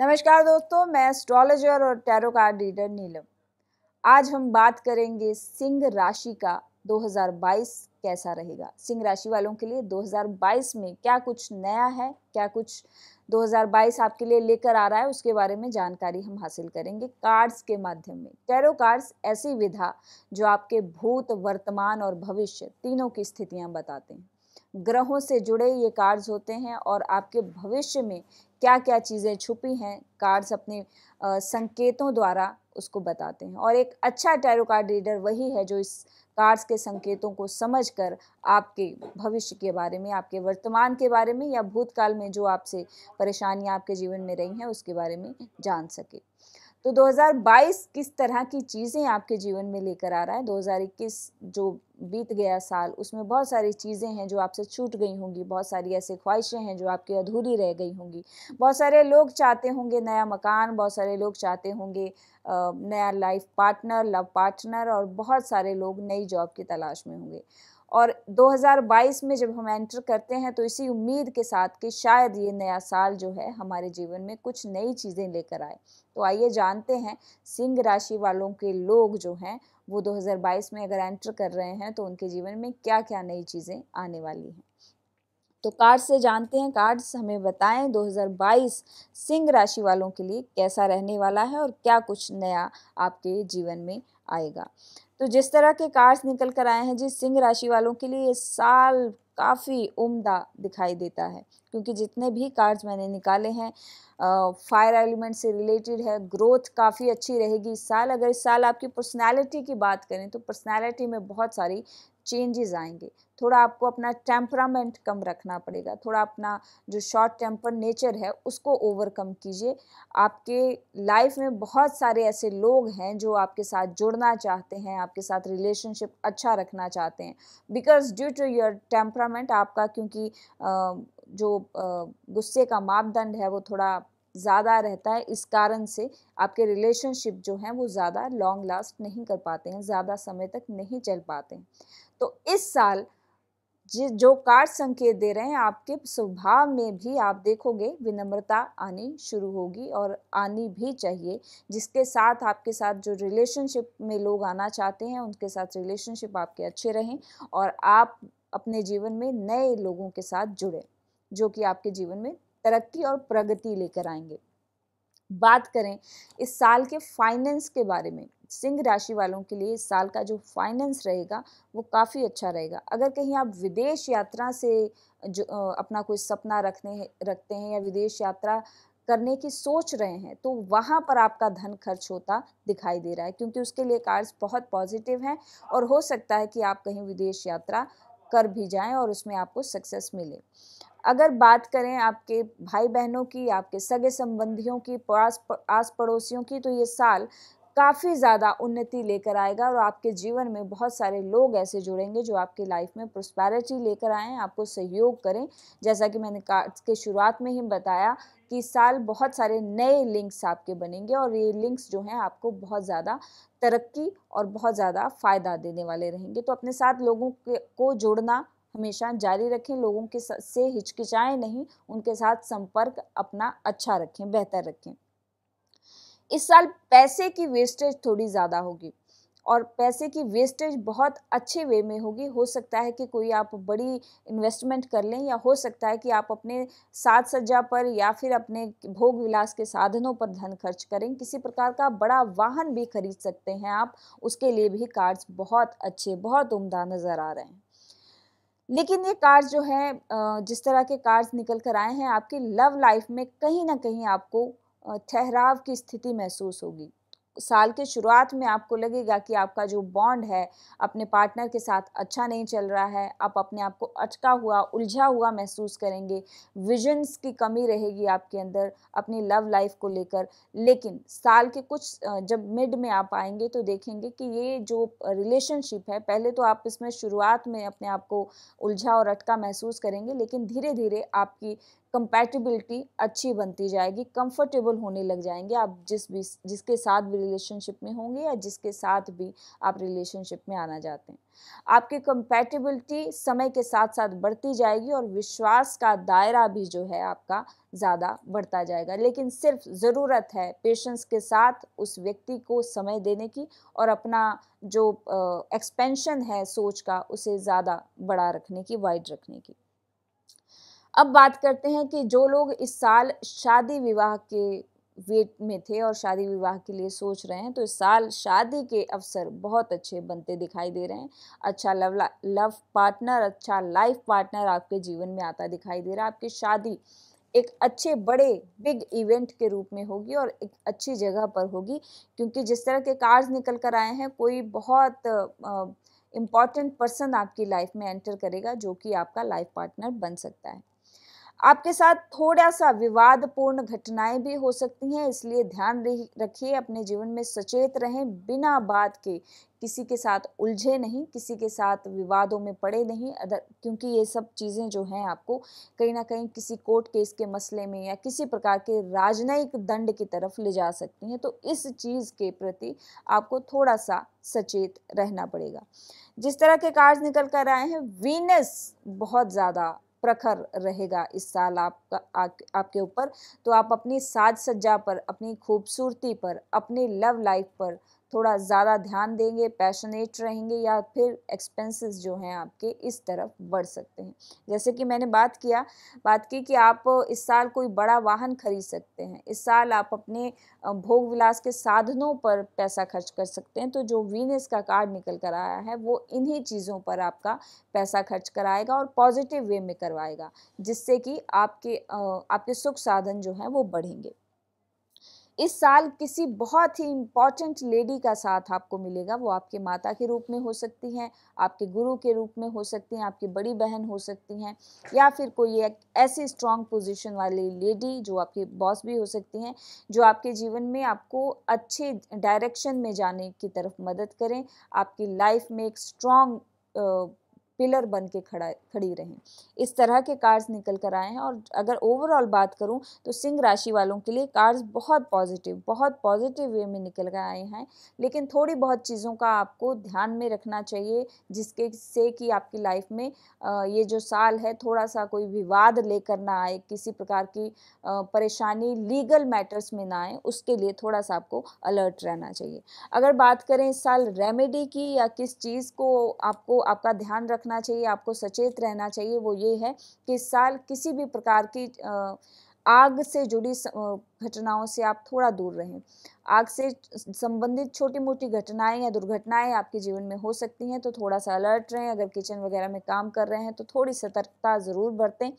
नमस्कार दोस्तों मैं एस्ट्रोलॉजर और टैरो कार्ड रीडर नीलम आज हम बात करेंगे सिंह राशि का 2022 कैसा रहेगा सिंह राशि वालों के लिए 2022 में क्या कुछ नया है क्या कुछ 2022 आपके लिए लेकर आ रहा है उसके बारे में जानकारी हम हासिल करेंगे कार्ड्स के माध्यम में टैरो कार्ड्स ऐसी विधा जो आपके भूत वर्तमान और भविष्य तीनों की स्थितियां बताते हैं ग्रहों से जुड़े ये कार्ड्स होते हैं और आपके भविष्य में क्या क्या चीज़ें छुपी हैं कार्ड्स अपने संकेतों द्वारा उसको बताते हैं और एक अच्छा टैरो कार्ड रीडर वही है जो इस कार्ड्स के संकेतों को समझकर आपके भविष्य के बारे में आपके वर्तमान के बारे में या भूतकाल में जो आपसे परेशानियाँ आपके जीवन में रही हैं उसके बारे में जान सके तो 2022 किस तरह की चीज़ें आपके जीवन में लेकर आ रहा है 2021 जो बीत गया साल उसमें बहुत सारी चीज़ें हैं जो आपसे छूट गई होंगी बहुत सारी ऐसी ख्वाहिशें हैं जो आपकी अधूरी रह गई होंगी बहुत सारे लोग चाहते होंगे नया मकान बहुत सारे लोग चाहते होंगे नया लाइफ पार्टनर लव पार्टनर और बहुत सारे लोग नई जॉब की तलाश में होंगे और 2022 में जब हम एंटर करते हैं तो इसी उम्मीद के साथ कि शायद ये नया साल जो है हमारे जीवन में कुछ नई चीज़ें लेकर आए तो आइए जानते हैं सिंह राशि वालों के लोग जो हैं वो 2022 में अगर एंटर कर रहे हैं तो उनके जीवन में क्या क्या नई चीज़ें आने वाली हैं तो कार्ड से जानते हैं कार्ड्स हमें बताएं 2022 सिंह राशि वालों के लिए कैसा रहने वाला है और क्या कुछ नया आपके जीवन में आएगा तो जिस तरह के कार्ड्स निकल कर आए हैं जिस सिंह राशि वालों के लिए ये साल काफ़ी उम्दा दिखाई देता है क्योंकि जितने भी कार्ड्स मैंने निकाले हैं फायर एलिमेंट से रिलेटेड है ग्रोथ काफ़ी अच्छी रहेगी इस साल अगर इस साल आपकी पर्सनैलिटी की बात करें तो पर्सनैलिटी में बहुत सारी चेंजेस आएंगे थोड़ा आपको अपना टेम्परामेंट कम रखना पड़ेगा थोड़ा अपना जो शॉर्ट टेम्पर नेचर है उसको ओवरकम कीजिए आपके लाइफ में बहुत सारे ऐसे लोग हैं जो आपके साथ जुड़ना चाहते हैं आपके साथ रिलेशनशिप अच्छा रखना चाहते हैं because due to your temperament आपका क्योंकि जो गुस्से का मापदंड है वो थोड़ा ज़्यादा रहता है इस कारण से आपके रिलेशनशिप जो हैं वो ज़्यादा लॉन्ग लास्ट नहीं कर पाते हैं ज़्यादा समय तक नहीं चल पाते हैं तो इस साल जिस जो कार्ड संकेत दे रहे हैं आपके स्वभाव में भी आप देखोगे विनम्रता आनी शुरू होगी और आनी भी चाहिए जिसके साथ आपके साथ जो रिलेशनशिप में लोग आना चाहते हैं उनके साथ रिलेशनशिप आपके अच्छे रहें और आप अपने जीवन में नए लोगों के साथ जुड़ें जो कि आपके जीवन में तरक्की और प्रगति लेकर आएंगे बात करें इस साल के फाइनेंस के बारे में सिंह राशि वालों के लिए इस साल का जो फाइनेंस रहेगा वो काफ़ी अच्छा रहेगा अगर कहीं आप विदेश यात्रा से जो अपना कोई सपना रखने रखते हैं या विदेश यात्रा करने की सोच रहे हैं तो वहाँ पर आपका धन खर्च होता दिखाई दे रहा है क्योंकि उसके लिए कार्ड्स बहुत पॉजिटिव हैं और हो सकता है कि आप कहीं विदेश यात्रा कर भी जाएं और उसमें आपको सक्सेस मिले अगर बात करें आपके भाई बहनों की आपके सगे संबंधियों की आस पड़ोसियों की तो ये साल काफ़ी ज़्यादा उन्नति लेकर आएगा और आपके जीवन में बहुत सारे लोग ऐसे जुड़ेंगे जो आपके लाइफ में प्रोस्पैरिटी लेकर आएँ आपको सहयोग करें जैसा कि मैंने कार्ड्स के शुरुआत में ही बताया कि साल बहुत सारे नए लिंक्स आपके बनेंगे और ये लिंक्स जो हैं आपको बहुत ज़्यादा तरक्की और बहुत ज़्यादा फ़ायदा देने वाले रहेंगे तो अपने साथ लोगों के को जोड़ना हमेशा जारी रखें लोगों के से हिचकिचाएं नहीं उनके साथ संपर्क अपना अच्छा रखें बेहतर रखें इस साल पैसे की वेस्टेज थोड़ी ज़्यादा होगी और पैसे की वेस्टेज बहुत अच्छे वे में होगी हो सकता है कि कोई आप बड़ी इन्वेस्टमेंट कर लें या हो सकता है कि आप अपने साज सज्जा पर या फिर अपने भोग विलास के साधनों पर धन खर्च करें किसी प्रकार का बड़ा वाहन भी खरीद सकते हैं आप उसके लिए भी कार्ड्स बहुत अच्छे बहुत उम्दा नज़र आ रहे हैं लेकिन ये कार्ड्स जो हैं जिस तरह के कार्ड्स निकल कर आए हैं आपकी लव लाइफ में कहीं ना कहीं आपको ठहराव की स्थिति महसूस होगी साल के शुरुआत में आपको लगेगा कि आपका जो बॉन्ड है अपने पार्टनर के साथ अच्छा नहीं चल रहा है आप अपने आप को अटका हुआ उलझा हुआ महसूस करेंगे विजन्स की कमी रहेगी आपके अंदर अपनी लव लाइफ को लेकर लेकिन साल के कुछ जब मिड में आप आएंगे तो देखेंगे कि ये जो रिलेशनशिप है पहले तो आप इसमें शुरुआत में अपने आप को उलझा और अटका महसूस करेंगे लेकिन धीरे धीरे आपकी कंपैटिबिलिटी अच्छी बनती जाएगी कंफर्टेबल होने लग जाएंगे आप जिस भी जिसके साथ भी रिलेशनशिप में होंगे या जिसके साथ भी आप रिलेशनशिप में आना चाहते हैं आपकी कंपैटिबिलिटी समय के साथ साथ बढ़ती जाएगी और विश्वास का दायरा भी जो है आपका ज़्यादा बढ़ता जाएगा लेकिन सिर्फ ज़रूरत है पेशेंस के साथ उस व्यक्ति को समय देने की और अपना जो एक्सपेंशन है सोच का उसे ज़्यादा बड़ा रखने की वाइड रखने की अब बात करते हैं कि जो लोग इस साल शादी विवाह के वेट में थे और शादी विवाह के लिए सोच रहे हैं तो इस साल शादी के अवसर बहुत अच्छे बनते दिखाई दे रहे हैं अच्छा लव लव पार्टनर अच्छा लाइफ पार्टनर आपके जीवन में आता दिखाई दे रहा है आपकी शादी एक अच्छे बड़े बिग इवेंट के रूप में होगी और एक अच्छी जगह पर होगी क्योंकि जिस तरह के कार्ड निकल कर आए हैं कोई बहुत इम्पॉर्टेंट पर्सन आपकी लाइफ में एंटर करेगा जो कि आपका लाइफ पार्टनर बन सकता है आपके साथ थोड़ा सा विवादपूर्ण घटनाएं भी हो सकती हैं इसलिए ध्यान रखिए अपने जीवन में सचेत रहें बिना बात के किसी के साथ उलझे नहीं किसी के साथ विवादों में पड़े नहीं अदर क्योंकि ये सब चीज़ें जो हैं आपको कहीं ना कहीं किसी कोर्ट केस के मसले में या किसी प्रकार के राजनयिक दंड की तरफ ले जा सकती हैं तो इस चीज़ के प्रति आपको थोड़ा सा सचेत रहना पड़ेगा जिस तरह के कार्ड निकल कर आए हैं वीनस बहुत ज़्यादा प्रखर रहेगा इस साल आपका आ, आपके ऊपर तो आप अपनी साज सज्जा पर अपनी खूबसूरती पर अपनी लव लाइफ पर थोड़ा ज़्यादा ध्यान देंगे पैशनेट रहेंगे या फिर एक्सपेंसेस जो हैं आपके इस तरफ बढ़ सकते हैं जैसे कि मैंने बात किया बात की कि आप इस साल कोई बड़ा वाहन खरीद सकते हैं इस साल आप अपने भोग विलास के साधनों पर पैसा खर्च कर सकते हैं तो जो वीनस का कार्ड निकल कर आया है वो इन्हीं चीज़ों पर आपका पैसा खर्च कराएगा और पॉजिटिव वे में करवाएगा जिससे कि आपके आपके सुख साधन जो हैं वो बढ़ेंगे इस साल किसी बहुत ही इम्पॉर्टेंट लेडी का साथ आपको मिलेगा वो आपके माता के रूप में हो सकती हैं आपके गुरु के रूप में हो सकती हैं आपकी बड़ी बहन हो सकती हैं या फिर कोई एक ऐसी स्ट्रॉन्ग पोजीशन वाली लेडी जो आपके बॉस भी हो सकती हैं जो आपके जीवन में आपको अच्छे डायरेक्शन में जाने की तरफ मदद करें आपकी लाइफ में एक स्ट्रॉन्ग पिलर बन के खड़ा खड़ी रहें इस तरह के कार्ड्स निकल कर आए हैं और अगर ओवरऑल बात करूं तो सिंह राशि वालों के लिए कार्ड्स बहुत पॉजिटिव बहुत पॉजिटिव वे में निकल कर आए हैं लेकिन थोड़ी बहुत चीज़ों का आपको ध्यान में रखना चाहिए जिसके से कि आपकी लाइफ में ये जो साल है थोड़ा सा कोई विवाद लेकर ना आए किसी प्रकार की परेशानी लीगल मैटर्स में ना आए उसके लिए थोड़ा सा आपको अलर्ट रहना चाहिए अगर बात करें इस साल रेमेडी की या किस चीज़ को आपको आपका ध्यान रखना रखना चाहिए आपको सचेत रहना चाहिए वो ये है कि इस साल किसी भी प्रकार की आग से जुड़ी घटनाओं से आप थोड़ा दूर रहें आग से संबंधित छोटी मोटी घटनाएं या दुर्घटनाएं आपके जीवन में हो सकती हैं तो थोड़ा सा अलर्ट रहें अगर किचन वगैरह में काम कर रहे हैं तो थोड़ी सतर्कता ज़रूर बरतें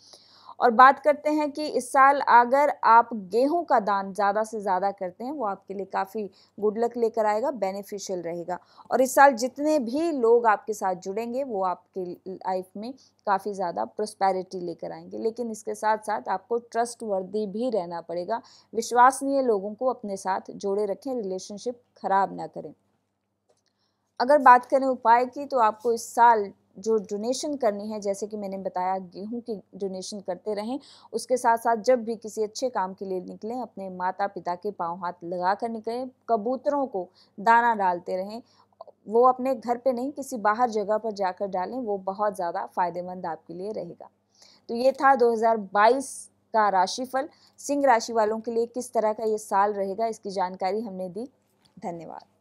और बात करते हैं कि इस साल अगर आप गेहूं का दान ज़्यादा से ज़्यादा करते हैं वो आपके लिए काफ़ी गुड लक लेकर आएगा बेनिफिशियल रहेगा और इस साल जितने भी लोग आपके साथ जुड़ेंगे वो आपके लाइफ में काफ़ी ज़्यादा प्रोस्पैरिटी लेकर आएंगे लेकिन इसके साथ साथ आपको ट्रस्ट वर्दी भी रहना पड़ेगा विश्वासनीय लोगों को अपने साथ जोड़े रखें रिलेशनशिप खराब ना करें अगर बात करें उपाय की तो आपको इस साल जो डोनेशन करनी है जैसे कि मैंने बताया गेहूं की डोनेशन करते रहें उसके साथ साथ जब भी किसी अच्छे काम के लिए निकलें अपने माता पिता के पाँव हाथ लगा कर निकलें कबूतरों को दाना डालते रहें वो अपने घर पे नहीं किसी बाहर जगह पर जाकर डालें वो बहुत ज़्यादा फ़ायदेमंद आपके लिए रहेगा तो ये था 2022 का राशिफल सिंह राशि वालों के लिए किस तरह का ये साल रहेगा इसकी जानकारी हमने दी धन्यवाद